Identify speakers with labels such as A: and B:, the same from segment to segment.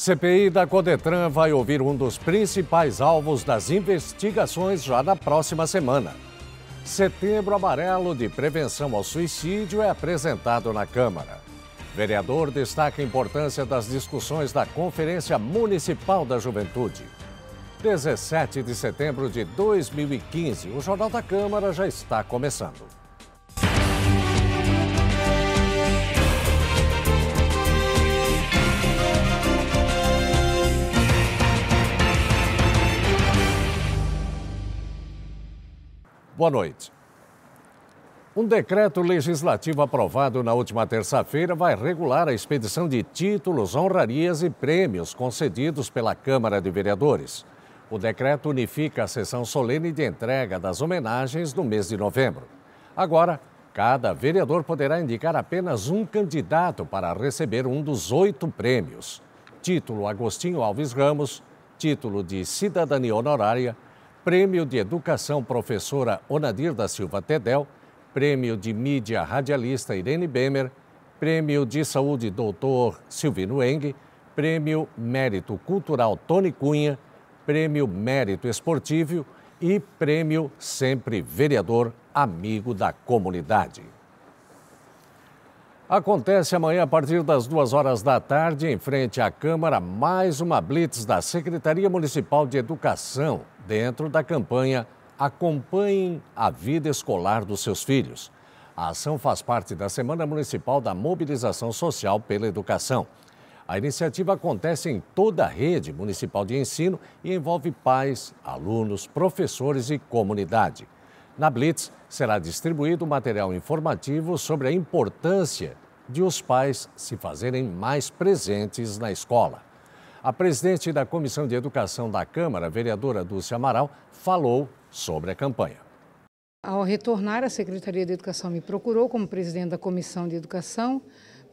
A: CPI da Codetran vai ouvir um dos principais alvos das investigações já na próxima semana. Setembro Amarelo de Prevenção ao Suicídio é apresentado na Câmara. Vereador destaca a importância das discussões da Conferência Municipal da Juventude. 17 de setembro de 2015, o Jornal da Câmara já está começando. Boa noite. Um decreto legislativo aprovado na última terça-feira vai regular a expedição de títulos, honrarias e prêmios concedidos pela Câmara de Vereadores. O decreto unifica a sessão solene de entrega das homenagens no mês de novembro. Agora, cada vereador poderá indicar apenas um candidato para receber um dos oito prêmios: título Agostinho Alves Ramos, título de Cidadania Honorária Prêmio de Educação Professora Onadir da Silva Tedel, Prêmio de Mídia Radialista Irene Bemer, Prêmio de Saúde Doutor Silvino Eng, Prêmio Mérito Cultural Tony Cunha, Prêmio Mérito Esportivo e Prêmio Sempre Vereador Amigo da Comunidade. Acontece amanhã, a partir das duas horas da tarde, em frente à Câmara, mais uma blitz da Secretaria Municipal de Educação, dentro da campanha Acompanhem a Vida Escolar dos Seus Filhos. A ação faz parte da Semana Municipal da Mobilização Social pela Educação. A iniciativa acontece em toda a rede municipal de ensino e envolve pais, alunos, professores e comunidade. Na Blitz, será distribuído material informativo sobre a importância de os pais se fazerem mais presentes na escola. A presidente da Comissão de Educação da Câmara, vereadora Dulce Amaral, falou sobre a campanha.
B: Ao retornar, a Secretaria de Educação me procurou como presidente da Comissão de Educação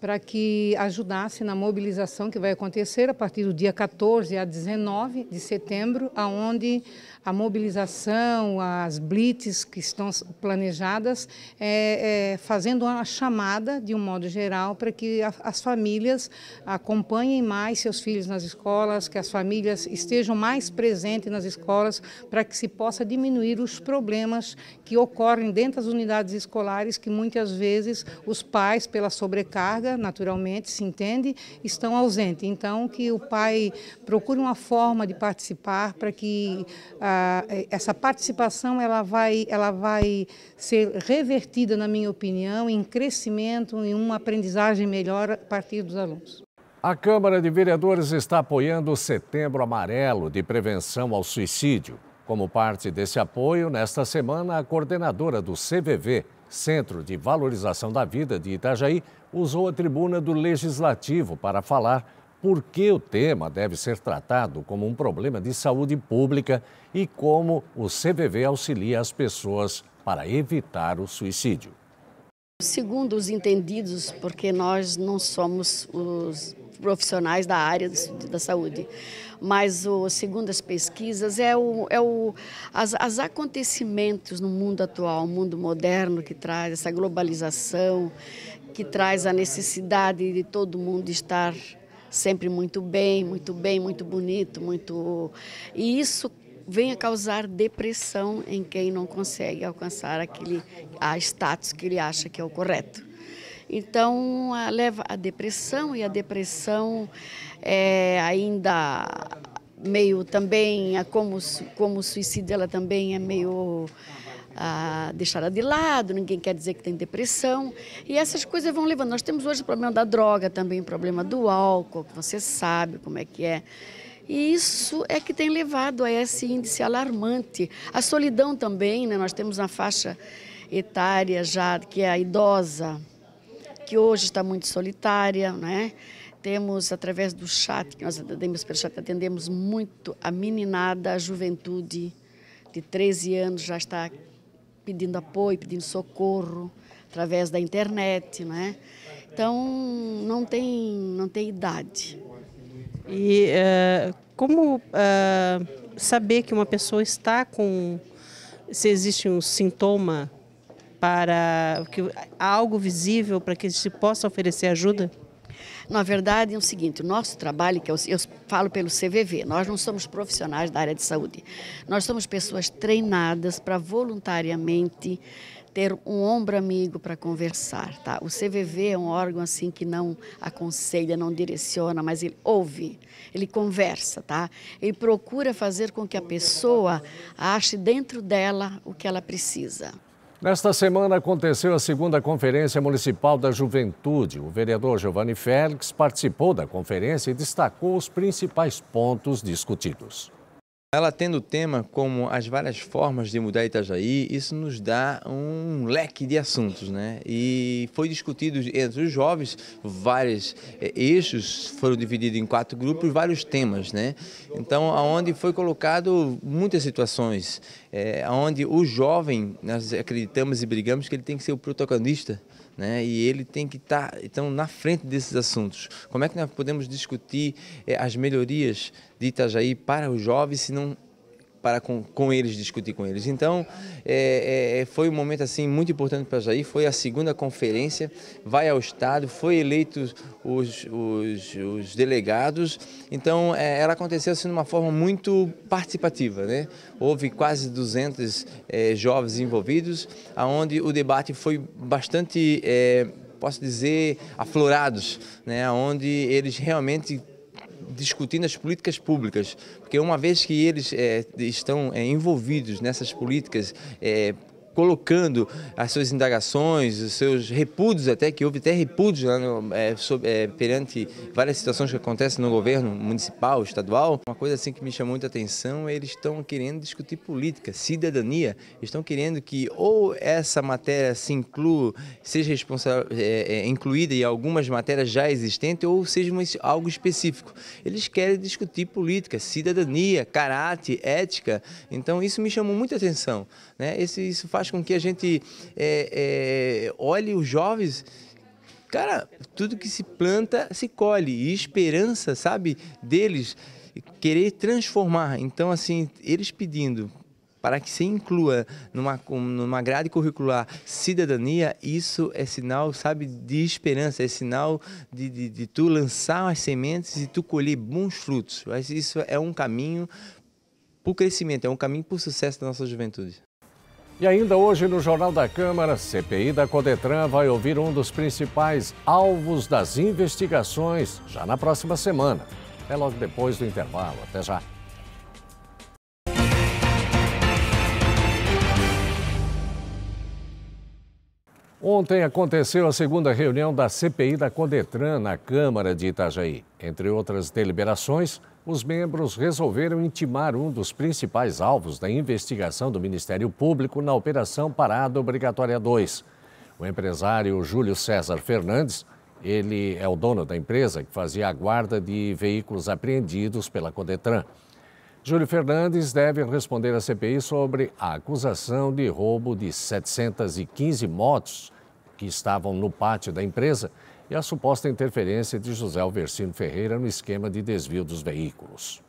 B: para que ajudasse na mobilização que vai acontecer a partir do dia 14 a 19 de setembro, aonde a mobilização, as blitz que estão planejadas, é, é, fazendo uma chamada, de um modo geral, para que a, as famílias acompanhem mais seus filhos nas escolas, que as famílias estejam mais presentes nas escolas, para que se possa diminuir os problemas que ocorrem dentro das unidades escolares, que muitas vezes os pais, pela sobrecarga, naturalmente, se entende, estão ausentes. Então, que o pai procure uma forma de participar para que ah, essa participação ela vai, ela vai ser revertida, na minha opinião, em crescimento, em uma aprendizagem melhor a partir dos alunos.
A: A Câmara de Vereadores está apoiando o Setembro Amarelo de Prevenção ao Suicídio. Como parte desse apoio, nesta semana, a coordenadora do CVV, Centro de Valorização da Vida de Itajaí, usou a tribuna do Legislativo para falar por que o tema deve ser tratado como um problema de saúde pública e como o CVV auxilia as pessoas para evitar o suicídio.
C: Segundo os entendidos, porque nós não somos os profissionais da área da saúde, mas o, segundo as pesquisas, é o, é o as, as acontecimentos no mundo atual, o mundo moderno que traz essa globalização, que traz a necessidade de todo mundo estar sempre muito bem, muito bem, muito bonito, muito e isso vem a causar depressão em quem não consegue alcançar aquele a status que ele acha que é o correto. Então, a, leva à depressão, e a depressão é ainda meio também, como, como suicídio, ela também é meio ah, deixada de lado, ninguém quer dizer que tem depressão. E essas coisas vão levando. Nós temos hoje o problema da droga também, o problema do álcool, que você sabe como é que é. E isso é que tem levado a esse índice alarmante. A solidão também, né? nós temos na faixa etária já que é a idosa, que hoje está muito solitária, né? Temos, através do chat, que nós atendemos pelo chat, atendemos muito a meninada, a juventude de 13 anos já está pedindo apoio, pedindo socorro, através da internet, né? Então, não tem, não tem idade.
D: E uh, como uh, saber que uma pessoa está com... Se existe um sintoma para que, algo
C: visível para que se possa oferecer ajuda? Na verdade, é o seguinte: o nosso trabalho, que é eu, eu, falo pelo CVV, nós não somos profissionais da área de saúde. Nós somos pessoas treinadas para voluntariamente ter um ombro amigo para conversar, tá? O CVV é um órgão assim que não aconselha, não direciona, mas ele ouve, ele conversa, tá? Ele procura fazer com que a pessoa ache dentro dela o que ela precisa.
A: Nesta semana aconteceu a segunda Conferência Municipal da Juventude. O vereador Giovanni Félix participou da conferência e destacou os principais pontos discutidos. Ela tendo o tema como as várias
E: formas de mudar Itajaí, isso nos dá um leque de assuntos, né? E foi discutido entre os jovens, vários é, eixos foram divididos em quatro grupos, vários temas, né? Então, aonde foi colocado muitas situações, é, onde o jovem, nós acreditamos e brigamos que ele tem que ser o protagonista né? e ele tem que estar tá, então, na frente desses assuntos. Como é que nós podemos discutir eh, as melhorias de Itajaí para os jovens se não para com, com eles, discutir com eles. Então, é, é, é, foi um momento assim muito importante para Jair, foi a segunda conferência, vai ao Estado, foi eleito os, os, os delegados, então é, ela aconteceu assim de uma forma muito participativa, né? Houve quase 200 é, jovens envolvidos, aonde o debate foi bastante é, posso dizer, aflorados, né, onde eles realmente discutindo as políticas públicas, porque uma vez que eles é, estão é, envolvidos nessas políticas eh, colocando as suas indagações, os seus repúdios até, que houve até repúdios né, no, é, sobre, é, perante várias situações que acontecem no governo municipal, estadual. Uma coisa assim que me chamou muita atenção é eles estão querendo discutir política, cidadania, estão querendo que ou essa matéria se inclua, seja é, é, incluída em algumas matérias já existentes ou seja uma, algo específico. Eles querem discutir política, cidadania, caráter, ética, então isso me chamou muita atenção. Né? Esse, isso faz faz com que a gente é, é, olhe os jovens cara, tudo que se planta se colhe. E esperança, sabe, deles querer transformar. Então, assim, eles pedindo para que se inclua numa, numa grade curricular cidadania, isso é sinal, sabe, de esperança, é sinal de, de, de tu lançar as sementes e tu colher bons frutos. Mas isso é um caminho para o crescimento, é um caminho para o sucesso da nossa
A: juventude. E ainda hoje no Jornal da Câmara, CPI da Codetran vai ouvir um dos principais alvos das investigações já na próxima semana. É logo depois do intervalo. Até já. Ontem aconteceu a segunda reunião da CPI da Codetran na Câmara de Itajaí. Entre outras deliberações, os membros resolveram intimar um dos principais alvos da investigação do Ministério Público na Operação Parada Obrigatória 2. O empresário Júlio César Fernandes, ele é o dono da empresa que fazia a guarda de veículos apreendidos pela Codetran. Júlio Fernandes deve responder à CPI sobre a acusação de roubo de 715 motos que estavam no pátio da empresa e a suposta interferência de José Alversino Ferreira no esquema de desvio dos veículos.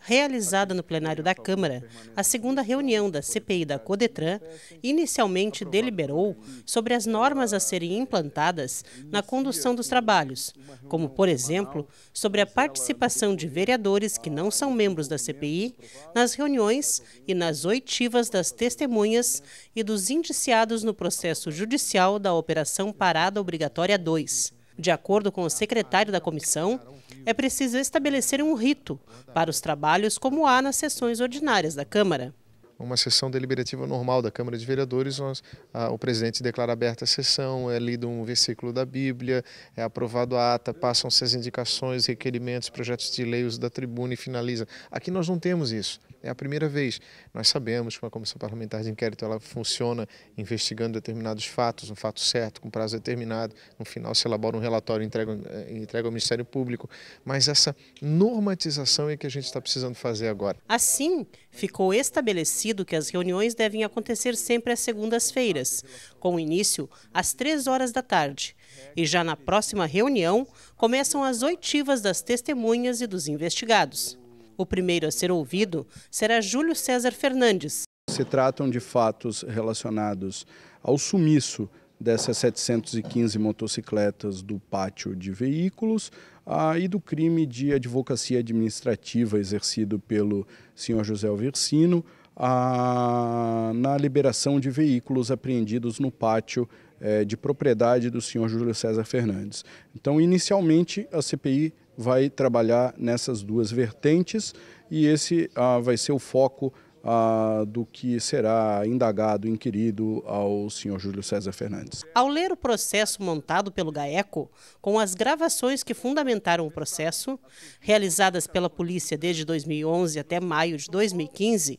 D: Realizada no plenário da Câmara, a segunda reunião da CPI da Codetran inicialmente deliberou sobre as normas a serem implantadas na condução dos trabalhos, como, por exemplo, sobre a participação de vereadores que não são membros da CPI nas reuniões e nas oitivas das testemunhas e dos indiciados no processo judicial da Operação Parada Obrigatória 2. De acordo com o secretário da comissão, é preciso estabelecer um rito para os trabalhos como há nas sessões ordinárias da Câmara uma
F: sessão deliberativa normal da Câmara de Vereadores, nós, a, o presidente declara aberta a sessão, é lido um versículo da Bíblia, é aprovado a ata, passam-se as indicações, requerimentos, projetos de leis da tribuna e finaliza. Aqui nós não temos isso é a primeira vez. Nós sabemos que uma comissão parlamentar de inquérito ela funciona investigando determinados fatos, um fato certo, com prazo determinado, no final se elabora um relatório e entrega, eh, entrega ao Ministério Público. Mas essa normatização é que a gente está precisando fazer agora.
D: Assim, ficou estabelecido que as reuniões devem acontecer sempre às segundas-feiras, com início às três horas da tarde. E já na próxima reunião, começam as oitivas das testemunhas e dos investigados. O primeiro a ser ouvido será Júlio César Fernandes.
G: Se tratam de fatos relacionados ao sumiço dessas 715 motocicletas do pátio de veículos ah, e do crime de advocacia administrativa exercido pelo senhor José Alversino ah, na liberação de veículos apreendidos no pátio eh, de propriedade do senhor Júlio César Fernandes. Então, inicialmente, a CPI vai trabalhar nessas duas vertentes e esse ah, vai ser o foco ah, do que será indagado, inquirido ao senhor Júlio César Fernandes.
D: Ao ler o processo montado pelo GAECO, com as gravações que fundamentaram o processo, realizadas pela polícia desde 2011 até maio de 2015,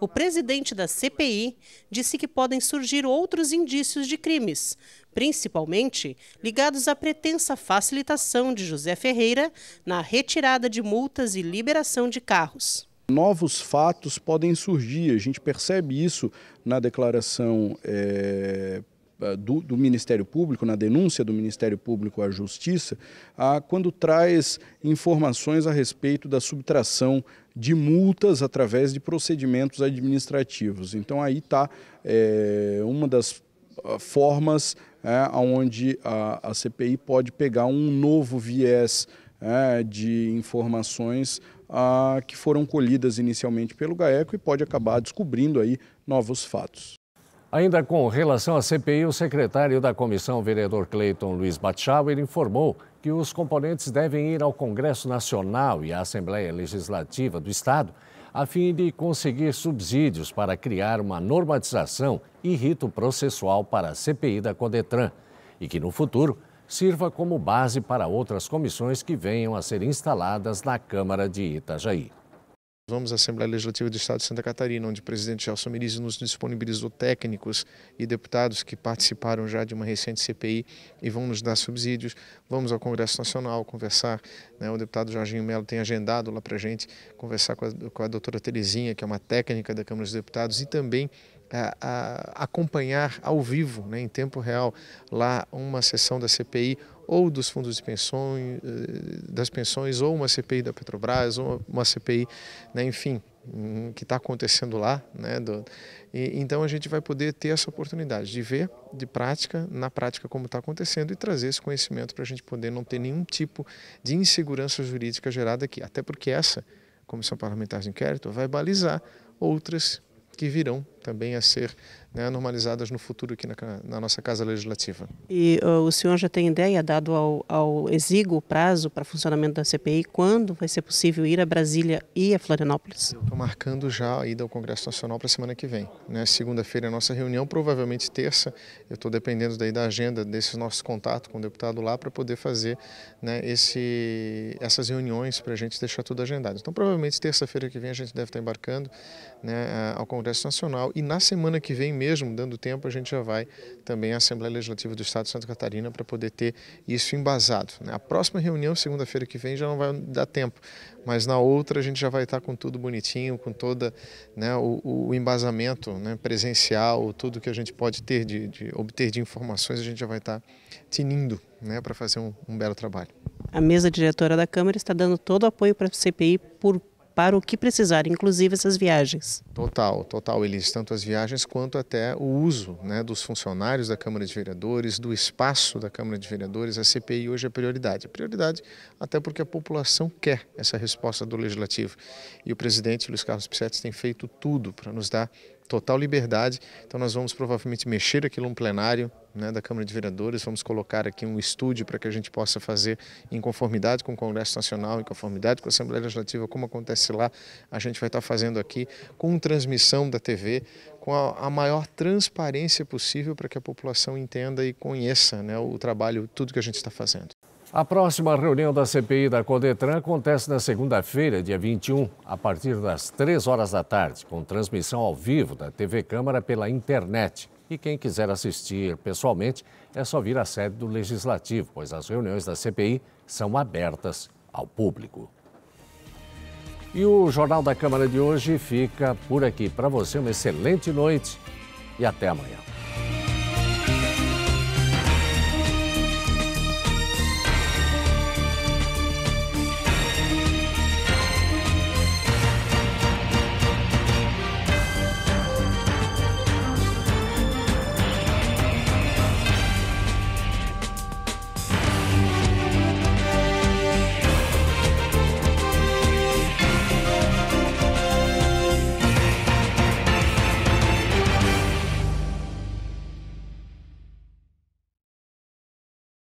D: o presidente da CPI disse que podem surgir outros indícios de crimes, principalmente ligados à pretensa facilitação de José Ferreira na retirada de multas e liberação de carros.
G: Novos fatos podem surgir, a gente percebe isso na declaração é... Do, do, Ministério Público, na denúncia do Ministério Público à Justiça, a, quando traz informações a respeito da subtração de multas através de procedimentos administrativos. Então, aí está é, eh, uma das ah, formas é, onde a, a CPI pode pegar um novo viés é, de informações que foram colhidas inicialmente pelo GAECO e pode acabar descobrindo aí novos fatos.
A: Ainda com relação à CPI, o secretário da comissão, vereador Cleiton Luiz Batchauer, informou que os componentes devem ir ao Congresso Nacional e à Assembleia Legislativa do Estado a fim de conseguir subsídios para criar uma normatização e rito processual para a CPI da Codetran e que no futuro sirva como base para outras comissões que venham a ser instaladas na Câmara de Itajaí. Vamos à Assembleia Legislativa do Estado de Santa Catarina, onde o presidente Gelson
F: Mirizzi nos disponibilizou técnicos e deputados que participaram já de uma recente CPI e vão nos dar subsídios. Vamos ao Congresso Nacional conversar, né? o deputado Jorginho Melo tem agendado lá para a gente conversar com a, com a doutora Terezinha, que é uma técnica da Câmara dos Deputados, e também a, a acompanhar ao vivo, né, em tempo real, lá uma sessão da CPI ou dos fundos de pensões, eh, das pensões, ou uma CPI da Petrobras, ou uma CPI, né, enfim, hum, que está acontecendo lá. Né, do, e, então a gente vai poder ter essa oportunidade de ver de prática, na prática, como está acontecendo e trazer esse conhecimento para a gente poder não ter nenhum tipo de insegurança jurídica gerada aqui. Até porque essa Comissão Parlamentar de Inquérito vai balizar outras que virão também a ser né, normalizadas no futuro aqui na, na nossa Casa Legislativa.
D: E uh, o senhor já tem ideia, dado ao, ao exíguo prazo para funcionamento da CPI, quando vai ser possível ir a Brasília e a Florianópolis? estou marcando já a ida ao Congresso Nacional para semana que
F: vem. Né? Segunda-feira é a nossa reunião, provavelmente terça. Eu estou dependendo daí da agenda desse nosso contato com o deputado lá para poder fazer né, esse, essas reuniões para a gente deixar tudo agendado. Então, provavelmente terça-feira que vem a gente deve estar tá embarcando né, ao Congresso Nacional e na semana que vem mesmo, dando tempo, a gente já vai também à Assembleia Legislativa do Estado de Santa Catarina para poder ter isso embasado. Né? A próxima reunião, segunda-feira que vem, já não vai dar tempo, mas na outra a gente já vai estar tá com tudo bonitinho, com toda né, o, o, embasamento né, presencial, tudo que a gente pode ter de, de, obter de informações, a gente já vai estar tá tinindo né, para fazer um, um belo trabalho.
D: A mesa diretora da Câmara está dando todo o apoio para a CPI por para o que precisar, inclusive essas viagens.
F: Total, total, Elis, tanto as viagens quanto até o uso né, dos funcionários da Câmara de Vereadores, do espaço da Câmara de Vereadores, a CPI hoje é prioridade. É prioridade até porque a população quer essa resposta do Legislativo. E o presidente Luiz Carlos Pissetti tem feito tudo para nos dar total liberdade. Então nós vamos provavelmente mexer aquilo no plenário, né, da Câmara de Vereadores, vamos colocar aqui um estúdio para que a gente possa fazer em conformidade com o Congresso Nacional, em conformidade com a Assembleia Legislativa, como acontece lá, a gente vai estar fazendo aqui com transmissão da TV, com a, a maior transparência possível para que a população entenda e conheça né, o
A: trabalho, tudo que a gente está fazendo. A próxima reunião da CPI da Codetran acontece na segunda-feira, dia 21, a partir das 3 horas da tarde, com transmissão ao vivo da TV Câmara pela internet. E quem quiser assistir pessoalmente é só vir à sede do Legislativo, pois as reuniões da CPI são abertas ao público. E o Jornal da Câmara de hoje fica por aqui. Para você, uma excelente noite e até amanhã.